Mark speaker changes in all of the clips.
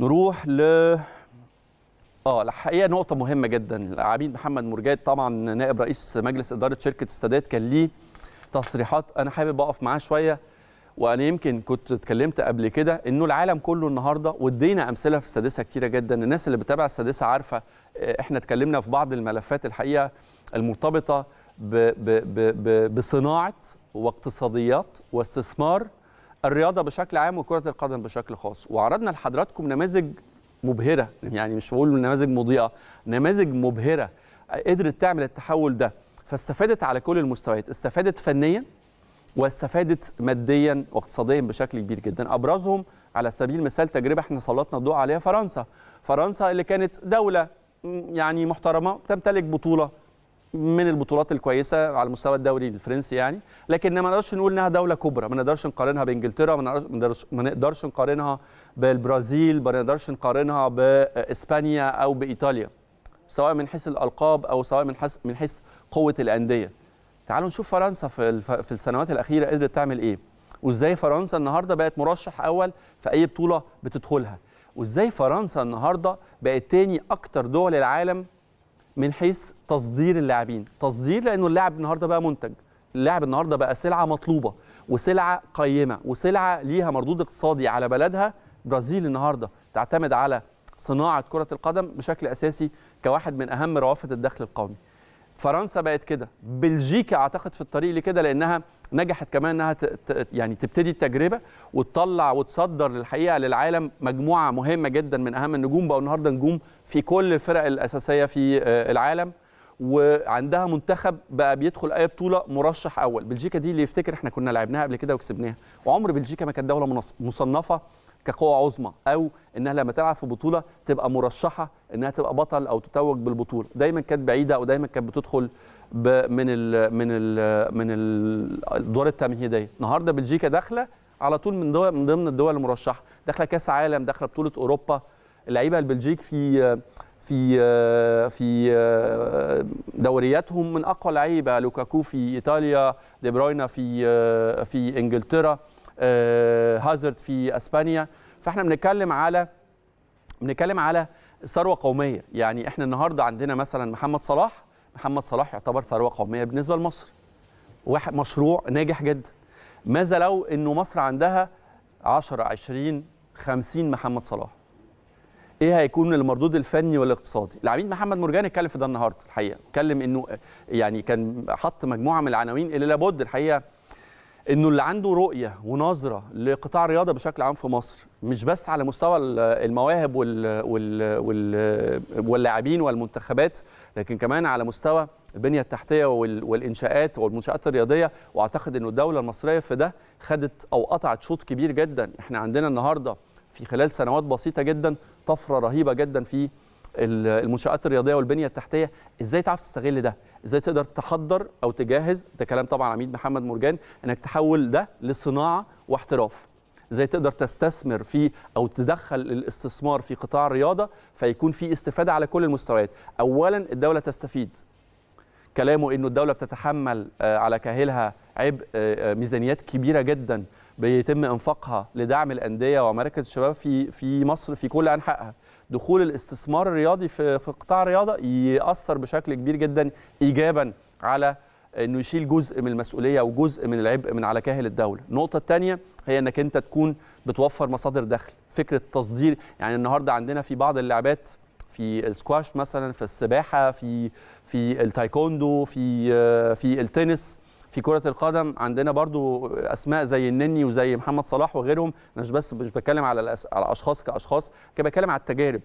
Speaker 1: نروح ل اه الحقيقه نقطه مهمه جدا عميد محمد مرجاد طبعا نائب رئيس مجلس اداره شركه السادات كان ليه تصريحات انا حابب اقف معاه شويه وانا يمكن كنت اتكلمت قبل كده انه العالم كله النهارده وادينا امثله في السادسه كتيره جدا الناس اللي بتابع السادسه عارفه آه، احنا اتكلمنا في بعض الملفات الحقيقه المرتبطه بـ بـ بـ بصناعه واقتصاديات واستثمار الرياضه بشكل عام وكره القدم بشكل خاص وعرضنا لحضراتكم نماذج مبهره يعني مش بقول نماذج مضيئه نماذج مبهره قدرت تعمل التحول ده فاستفادت على كل المستويات استفادت فنيا واستفادت ماديا واقتصاديا بشكل كبير جدا ابرزهم على سبيل المثال تجربه احنا سلطنا الضوء عليها فرنسا فرنسا اللي كانت دوله يعني محترمه تمتلك بطوله من البطولات الكويسه على المستوى الدوري الفرنسي يعني لكن ما نقدرش نقول انها دوله كبرى ما نقدرش نقارنها بانجلترا ما نقدرش ما نقدرش نقارنها بالبرازيل ما نقدرش نقارنها باسبانيا او بايطاليا سواء من حيث الالقاب او سواء من حيث من حيث قوه الانديه تعالوا نشوف فرنسا في في السنوات الاخيره قدرت تعمل ايه وازاي فرنسا النهارده بقت مرشح اول في اي بطوله بتدخلها وازاي فرنسا النهارده بقت تاني اكتر دول العالم من حيث تصدير اللاعبين تصدير لانه اللاعب النهارده بقى منتج اللاعب النهارده بقى سلعه مطلوبه وسلعه قيمه وسلعه ليها مردود اقتصادي على بلدها برازيل النهارده تعتمد على صناعه كره القدم بشكل اساسي كواحد من اهم روافد الدخل القومي فرنسا بقت كده بلجيكا اعتقد في الطريق لكده لانها نجحت كمان انها يعني تبتدي التجربه وتطلع وتصدر للحقيقه للعالم مجموعه مهمه جدا من اهم النجوم بقوا النهارده نجوم في كل الفرق الاساسيه في آه، العالم وعندها منتخب بقى بيدخل اي بطوله مرشح اول بلجيكا دي اللي يفتكر احنا كنا لعبناها قبل كده وكسبناها وعمر بلجيكا ما كانت دوله مصنفه كقوه عظمى او انها لما تلعب في بطوله تبقى مرشحه انها تبقى بطل او تتوج بالبطوله دايما كانت بعيده او دايما كانت بتدخل من الـ من الـ من الادوار التمهيديه النهارده بلجيكا داخله على طول من دول من ضمن الدول المرشحه داخله كاس عالم داخله بطوله اوروبا اللعيبه البلجيك في في في دورياتهم من اقوى لعيبه لوكاكو في ايطاليا دي بروينا في في انجلترا آه، هازارد في اسبانيا فاحنا بنتكلم على بنتكلم على ثروه قوميه يعني احنا النهارده عندنا مثلا محمد صلاح محمد صلاح يعتبر ثروه قوميه بالنسبه لمصر واحد مشروع ناجح جدا ماذا لو انه مصر عندها 10 20 50 محمد صلاح ايه هيكون المردود الفني والاقتصادي العميد محمد مرجان اتكلم في ده النهارده الحقيقه اتكلم انه يعني كان حط مجموعه من العناوين اللي لابد الحقيقه انه اللي عنده رؤيه ونظره لقطاع الرياضه بشكل عام في مصر مش بس على مستوى المواهب وال وال وال واللاعبين والمنتخبات لكن كمان على مستوى البنيه التحتيه والانشاءات والمنشات الرياضيه واعتقد انه الدوله المصريه في ده خدت او قطعت شوط كبير جدا احنا عندنا النهارده في خلال سنوات بسيطه جدا طفره رهيبه جدا في المنشات الرياضيه والبنيه التحتيه ازاي تعرف تستغل ده ازاي تقدر تحضر او تجهز ده كلام طبعا عميد محمد مرجان انك تحول ده لصناعه واحتراف ازاي تقدر تستثمر في او تدخل الاستثمار في قطاع الرياضه فيكون في استفاده على كل المستويات اولا الدوله تستفيد كلامه انه الدوله بتتحمل آه، على كاهلها عبء آه، آه، ميزانيات كبيره جدا بيتم انفاقها لدعم الانديه ومراكز الشباب في في مصر في كل انحائها دخول الاستثمار الرياضي في في قطاع الرياضه ياثر بشكل كبير جدا ايجابا على انه يشيل جزء من المسؤوليه وجزء من العبء من على كاهل الدوله النقطه الثانيه هي انك انت تكون بتوفر مصادر دخل فكره تصدير يعني النهارده عندنا في بعض اللعبات في السكواش مثلا في السباحه في في التايكوندو في في التنس في كره القدم عندنا برضو اسماء زي النني وزي محمد صلاح وغيرهم انا مش بس مش بتكلم على على اشخاص كاشخاص كده بتكلم على التجارب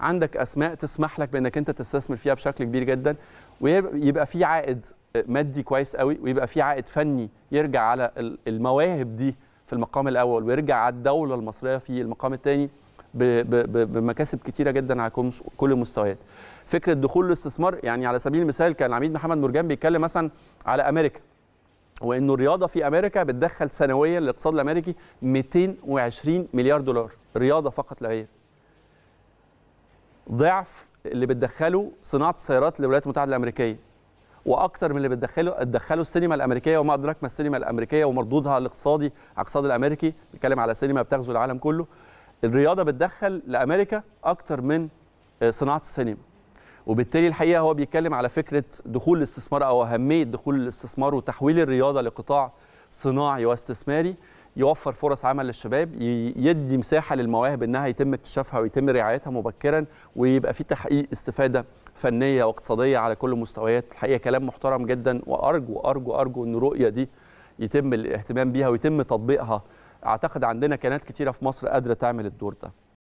Speaker 1: عندك اسماء تسمح لك بانك انت تستثمر فيها بشكل كبير جدا ويبقى في عائد مادي كويس قوي ويبقى في عائد فني يرجع على المواهب دي في المقام الاول ويرجع على الدوله المصريه في المقام الثاني بمكاسب كتيره جدا على كل المستويات فكره دخول الاستثمار يعني على سبيل المثال كان العميد محمد مرجان بيتكلم مثلا على امريكا وانه الرياضه في امريكا بتدخل سنويا للاقتصاد الامريكي 220 مليار دولار رياضه فقط لا غير ضعف اللي بتدخله صناعه السيارات للولايات المتحده الامريكيه واكثر من اللي بتدخله تدخله السينما الامريكيه وما ادراك ما السينما الامريكيه ومردودها الاقتصادي على الاقتصاد الامريكي بنتكلم على سينما بتغزو العالم كله الرياضه بتدخل لامريكا اكثر من آه، صناعه السينما وبالتالي الحقيقه هو بيتكلم على فكره دخول الاستثمار او اهميه دخول الاستثمار وتحويل الرياضه لقطاع صناعي واستثماري يوفر فرص عمل للشباب يدي مساحه للمواهب انها يتم اكتشافها ويتم رعايتها مبكرا ويبقى في تحقيق استفاده فنيه واقتصاديه على كل المستويات الحقيقه كلام محترم جدا وارجو ارجو ارجو ان الرؤيه دي يتم الاهتمام بيها ويتم تطبيقها اعتقد عندنا كانت كتيره في مصر قادره تعمل الدور ده